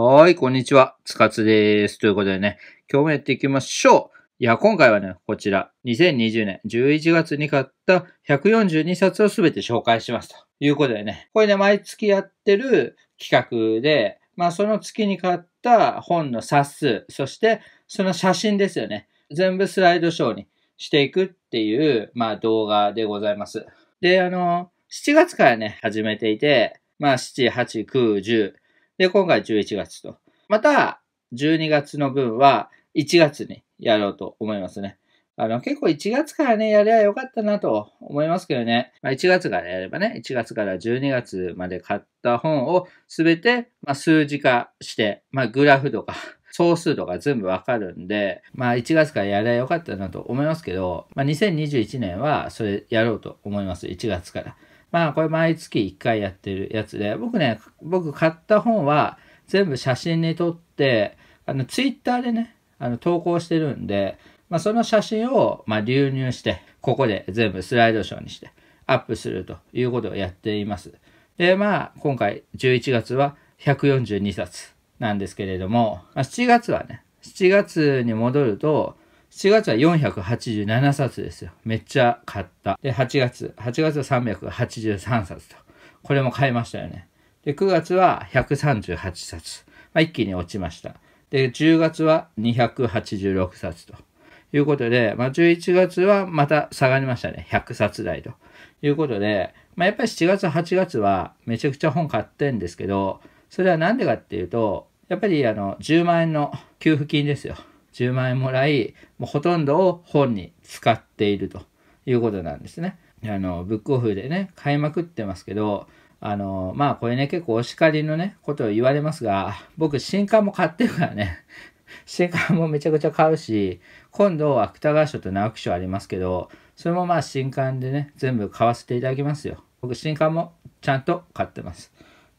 はい、こんにちは。つかつです。ということでね、今日もやっていきましょう。いや、今回はね、こちら、2020年11月に買った142冊をすべて紹介しますということでね、これね、毎月やってる企画で、まあ、その月に買った本の冊数、そしてその写真ですよね。全部スライドショーにしていくっていう、まあ、動画でございます。で、あの、7月からね、始めていて、まあ、7、8、9、10、で、今回11月と。また、12月の分は1月にやろうと思いますね。あの、結構1月からね、やればよかったなと思いますけどね。まあ、1月からやればね、1月から12月まで買った本をすべて、まあ、数字化して、まあ、グラフとか 総数とか全部わかるんで、まあ、1月からやればよかったなと思いますけど、まあ、2021年はそれやろうと思います。1月から。まあこれ毎月1回やってるやつで、僕ね、僕買った本は全部写真に撮って、あの、ツイッターでね、あの、投稿してるんで、まあその写真を、まあ流入して、ここで全部スライドショーにして、アップするということをやっています。で、まあ今回11月は142冊なんですけれども、まあ、7月はね、7月に戻ると、7月は487冊ですよ。めっちゃ買った。で、8月、8月は383冊と。これも買いましたよね。で、9月は138冊。まあ、一気に落ちました。で、10月は286冊ということで、まあ、11月はまた下がりましたね。100冊台ということで、まあ、やっぱり7月、8月はめちゃくちゃ本買ってんですけど、それはなんでかっていうと、やっぱりあの、10万円の給付金ですよ。10万円もらい、もうほとんどを本に使っているということなんですね。あの、ブックオフでね、買いまくってますけど、あの、まあこれね、結構お叱りのね、ことを言われますが、僕新刊も買ってるからね、新刊もめちゃくちゃ買うし、今度芥川賞と直木賞ありますけど、それもまあ新刊でね、全部買わせていただきますよ。僕新刊もちゃんと買ってます。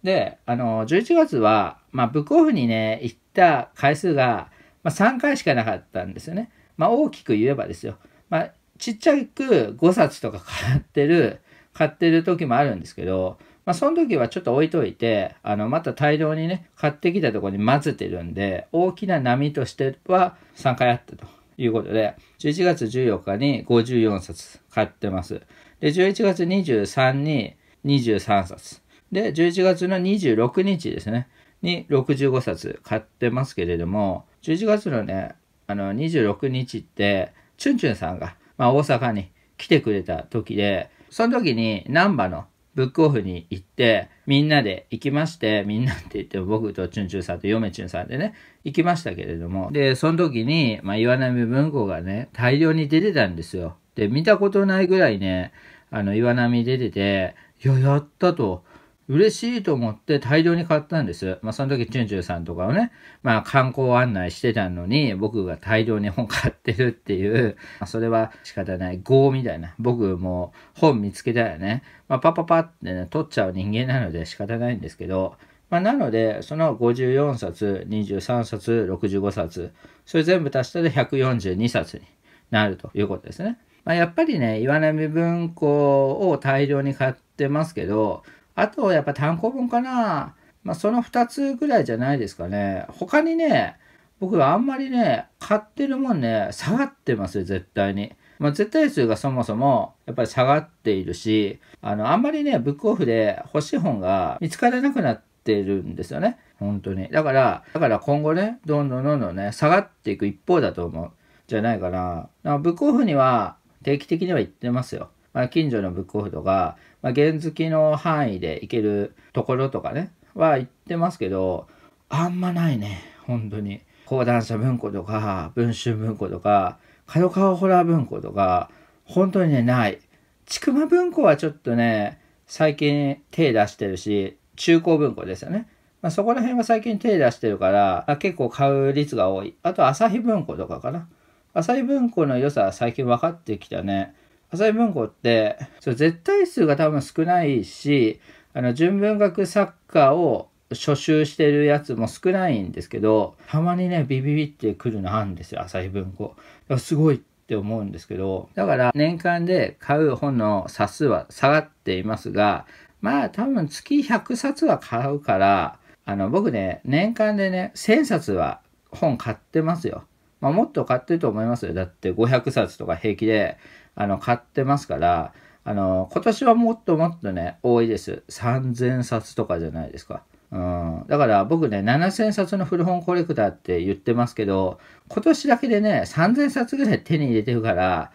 で、あの、11月は、まあブックオフにね、行った回数がまあ、3回しかなかったんですよね。まあ、大きく言えばですよ。まあ、ちっちゃく5冊とか買ってる、買ってる時もあるんですけど、まあ、その時はちょっと置いといて、あの、また大量にね、買ってきたとこに混ぜてるんで、大きな波としては3回あったということで、11月14日に54冊買ってます。で、11月23に23冊。で、11月の26日ですね、に65冊買ってますけれども、11月のね、あの、26日って、チュンチュンさんが、まあ、大阪に来てくれた時で、その時に、難波のブックオフに行って、みんなで行きまして、みんなって言っても僕とチュンチュンさんとヨメチュンさんでね、行きましたけれども、で、その時に、まあ、岩波文庫がね、大量に出てたんですよ。で、見たことないぐらいね、あの、岩波出てて、いや、やったと。嬉しいと思って大量に買ったんです。まあその時、チュンチュンさんとかをね、まあ観光案内してたのに、僕が大量に本買ってるっていう、まあ、それは仕方ない、業みたいな。僕も本見つけたらね、まあパパパってね、取っちゃう人間なので仕方ないんですけど、まあなので、その54冊、23冊、65冊、それ全部足したら142冊になるということですね。まあ、やっぱりね、岩波文庫を大量に買ってますけど、あと、やっぱ単行本かな。まあ、その2つぐらいじゃないですかね。他にね、僕はあんまりね、買ってるもんね、下がってますよ、絶対に。まあ、絶対数がそもそもやっぱり下がっているし、あの、あんまりね、ブックオフで欲しい本が見つからなくなってるんですよね。本当に。だから、だから今後ね、どんどんどんどんね、下がっていく一方だと思う。じゃないかな。だからブックオフには定期的には行ってますよ。まあ、近所のブックオフとか、まあ、原付きの範囲で行けるところとかね、は行ってますけど、あんまないね、本当に。講談社文庫とか、文春文庫とか、角川かわホラー文庫とか、本当にね、ない。千曲文庫はちょっとね、最近手出してるし、中古文庫ですよね。まあ、そこら辺は最近手出してるから、結構買う率が多い。あと、朝日文庫とかかな。朝日文庫の良さは最近分かってきたね。朝日文庫ってそう絶対数が多分少ないしあの純文学作家を初集してるやつも少ないんですけどたまにねビビビってくるのあるんですよ朝日文庫。すごいって思うんですけどだから年間で買う本の冊数は下がっていますがまあ多分月100冊は買うからあの僕ね年間でね1000冊は本買ってますよ。まあ、もっと買ってると思いますよ。だって500冊とか平気であの、買ってますから、あの、今年はもっともっとね、多いです。3000冊とかじゃないですか。うん、だから僕ね、7000冊の古本コレクターって言ってますけど、今年だけでね、3000冊ぐらい手に入れてるから、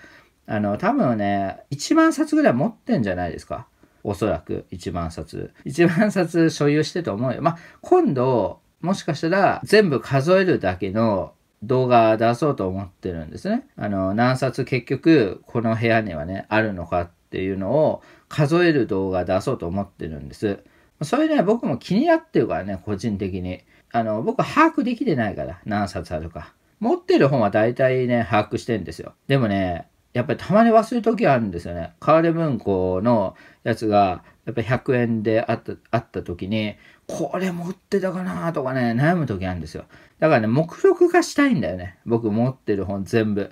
あの、多分ね、1万冊ぐらい持ってんじゃないですか。おそらく1万冊。1万冊所有してと思うよ。まあ、今度、もしかしたら全部数えるだけの動画出そうと思ってるんですね。あの、何冊結局この部屋にはね、あるのかっていうのを数える動画出そうと思ってるんです。それね、僕も気になってるからね、個人的に。あの、僕把握できてないから、何冊あるか。持ってる本は大体ね、把握してんですよ。でもね、やっぱりたまに忘れる時あるんですよね。河出文庫のやつがやっぱ100円であったあった時に、これ持ってたかなとかね、悩む時あるんですよ。だからね、目録化したいんだよね。僕持ってる本全部。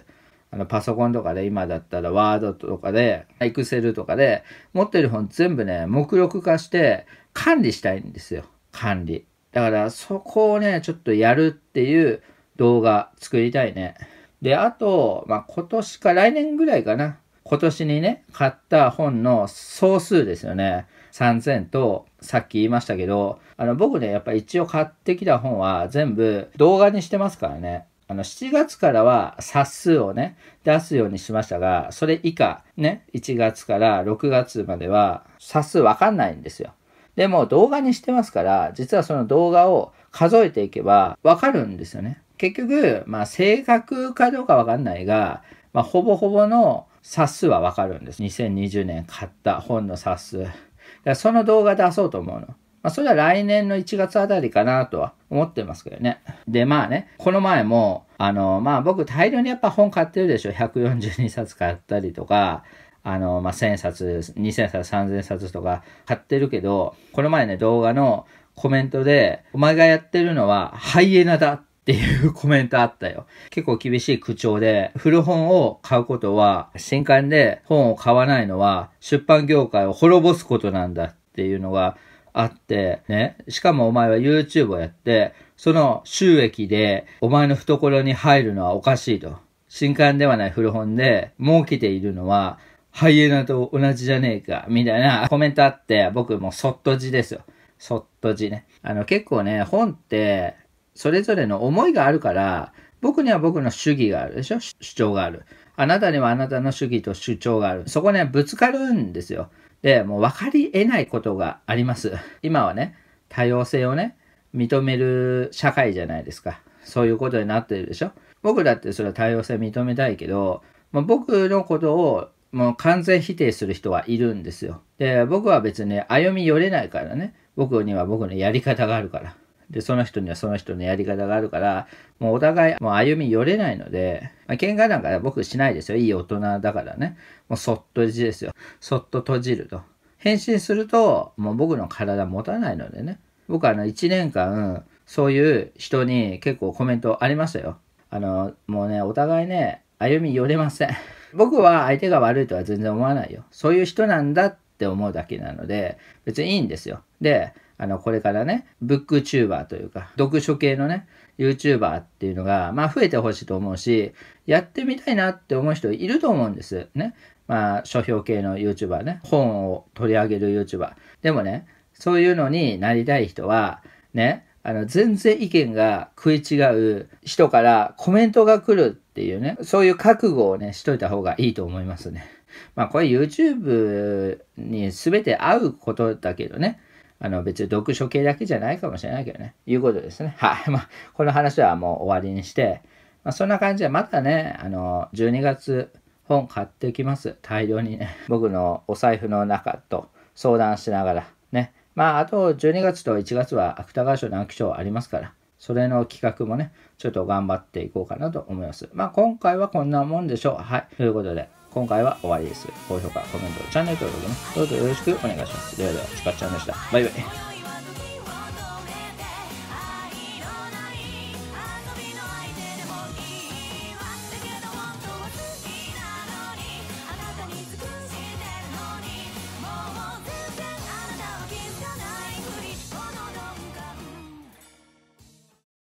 あのパソコンとかで、今だったらワードとかで、エクセルとかで、持ってる本全部ね、目録化して管理したいんですよ。管理。だからそこをね、ちょっとやるっていう動画作りたいね。で、あと、まあ、今年か来年ぐらいかな。今年にね、買った本の総数ですよね。3000と、さっき言いましたけど、あの、僕ね、やっぱ一応買ってきた本は全部動画にしてますからね。あの、7月からは冊数をね、出すようにしましたが、それ以下、ね、1月から6月までは冊数わかんないんですよ。でも動画にしてますから、実はその動画を数えていけばわかるんですよね。結局、まあ正確かどうかわかんないが、まあほぼほぼの冊数はわかるんです。2020年買った本の冊数。その動画出そうと思うの。まあ、それは来年の1月あたりかなとは思ってますけどね。で、まあね、この前も、あの、まあ僕大量にやっぱ本買ってるでしょ。142冊買ったりとか、あの、まあ、1000冊、2000冊、3000冊とか買ってるけど、この前ね、動画のコメントで、お前がやってるのはハイエナだっていうコメントあったよ。結構厳しい口調で、古本を買うことは、新刊で本を買わないのは、出版業界を滅ぼすことなんだっていうのがあって、ね。しかもお前は YouTube をやって、その収益でお前の懐に入るのはおかしいと。新刊ではない古本で儲けているのは、ハイエナと同じじゃねえか、みたいな コメントあって、僕もそっと字ですよ。そっと字ね。あの結構ね、本ってそれぞれの思いがあるから、僕には僕の主義があるでしょ主張がある。あなたにはあなたの主義と主張がある。そこね、ぶつかるんですよ。で、もう分かり得ないことがあります。今はね、多様性をね、認める社会じゃないですか。そういうことになってるでしょ僕だってそれは多様性認めたいけど、もう僕のことをもう完全否定する人はいるんですよ。で、僕は別に歩み寄れないからね。僕には僕のやり方があるから。で、その人にはその人のやり方があるから、もうお互いもう歩み寄れないので、まあ、喧嘩なんか僕しないですよ。いい大人だからね。もうそっとじですよ。そっと閉じると。返信すると、もう僕の体持たないのでね。僕はあの1年間、そういう人に結構コメントありましたよ。あの、もうね、お互いね、歩み寄れません。僕は相手が悪いとは全然思わないよ。そういう人なんだって思うだけなので、別にいいんですよ。で、あの、これからね、ブックチューバーというか、読書系のね、YouTuber っていうのが、まあ、増えてほしいと思うし、やってみたいなって思う人いると思うんです。ね。まあ、書評系の YouTuber ね、本を取り上げる YouTuber。でもね、そういうのになりたい人は、ね、あの、全然意見が食い違う人からコメントが来るっていうね、そういう覚悟をね、しといた方がいいと思いますね。まあ、これ YouTube に全て合うことだけどね、あの別に読書系だけじゃないかもしれないけどね、いうことですね。はい。まあ、この話はもう終わりにして、まあ、そんな感じで、またね、あの、12月本買ってきます。大量にね、僕のお財布の中と相談しながら、ね。まあ、あと12月と1月は芥川賞、南紀賞ありますから、それの企画もね、ちょっと頑張っていこうかなと思います。まあ、今回はこんなもんでしょう。はい。ということで。今回は終わりです。高評価、コメント、チャンネル登録ね、どうぞよろしくお願いします。ではでは、チカちゃんでした。バイバイ。